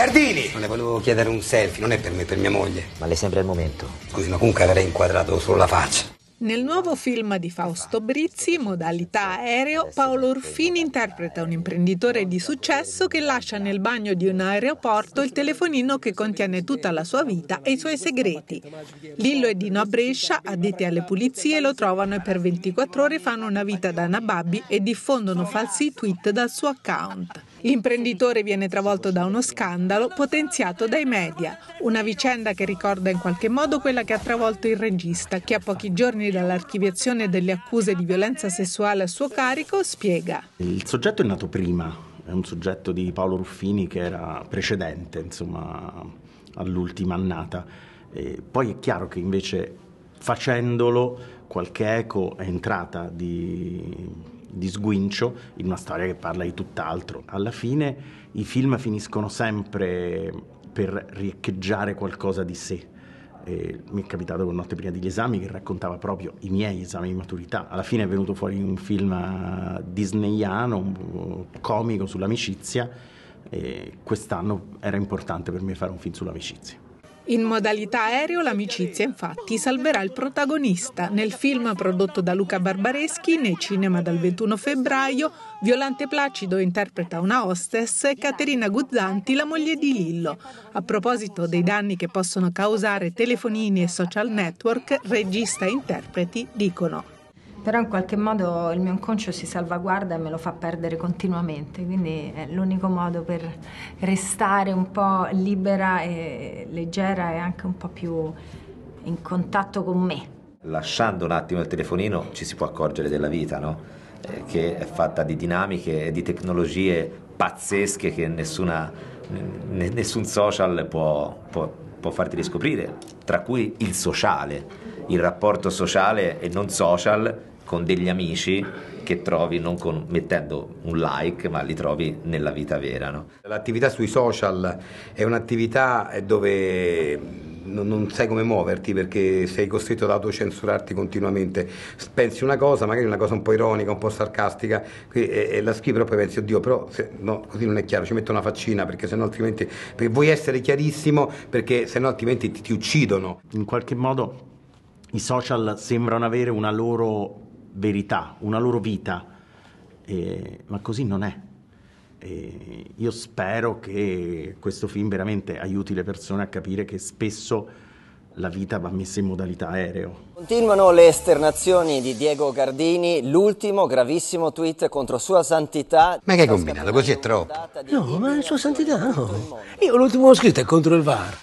Gardini! Non le volevo chiedere un selfie, non è per me, è per mia moglie. Ma le sembra il momento. Scusi, ma comunque avrei inquadrato solo la faccia. Nel nuovo film di Fausto Brizzi, Modalità aereo, Paolo Orfini interpreta un imprenditore di successo che lascia nel bagno di un aeroporto il telefonino che contiene tutta la sua vita e i suoi segreti. Lillo e Dino a Brescia, addetti alle pulizie, lo trovano e per 24 ore fanno una vita da nababbi e diffondono falsi tweet dal suo account. L'imprenditore viene travolto da uno scandalo potenziato dai media, una vicenda che ricorda in qualche modo quella che ha travolto il regista, che a pochi giorni dall'archiviazione delle accuse di violenza sessuale a suo carico spiega. Il soggetto è nato prima, è un soggetto di Paolo Ruffini che era precedente, insomma, all'ultima annata. E poi è chiaro che invece facendolo qualche eco è entrata di di sguincio in una storia che parla di tutt'altro. Alla fine i film finiscono sempre per riecheggiare qualcosa di sé. E mi è capitato con Notte prima degli esami che raccontava proprio i miei esami di maturità. Alla fine è venuto fuori un film eh, disneyano, un comico sull'amicizia e quest'anno era importante per me fare un film sull'amicizia. In modalità aereo l'amicizia infatti salverà il protagonista nel film prodotto da Luca Barbareschi nei cinema dal 21 febbraio. Violante Placido interpreta una hostess e Caterina Guzzanti la moglie di Lillo. A proposito dei danni che possono causare telefonini e social network, regista e interpreti dicono però in qualche modo il mio inconscio si salvaguarda e me lo fa perdere continuamente, quindi è l'unico modo per restare un po' libera e leggera e anche un po' più in contatto con me. Lasciando un attimo il telefonino ci si può accorgere della vita, no? eh, che è fatta di dinamiche e di tecnologie pazzesche che nessuna, n- nessun social può, può, può farti riscoprire, tra cui il sociale, il rapporto sociale e non social con degli amici che trovi non con, mettendo un like, ma li trovi nella vita vera. No? L'attività sui social è un'attività eh, dove non, sai come muoverti perché sei costretto ad autocensurarti continuamente. Pensi una cosa, magari una cosa un po' ironica, un po' sarcastica, e, e eh, eh, la scrivi, però poi pensi, oddio, però se, no, così non è chiaro, ci metto una faccina perché sennò altrimenti. Perché vuoi essere chiarissimo perché sennò altrimenti ti, ti uccidono. In qualche modo i social sembrano avere una loro verità, una loro vita, eh, ma così non è. Eh, io spero che questo film veramente aiuti le persone a capire che spesso la vita va messa in modalità aereo. Continuano le esternazioni di Diego Gardini, l'ultimo gravissimo tweet contro Sua Santità. Ma che hai combinato? Così è troppo. No, ma Sua Santità no. Io l'ultimo ho scritto è contro il VAR.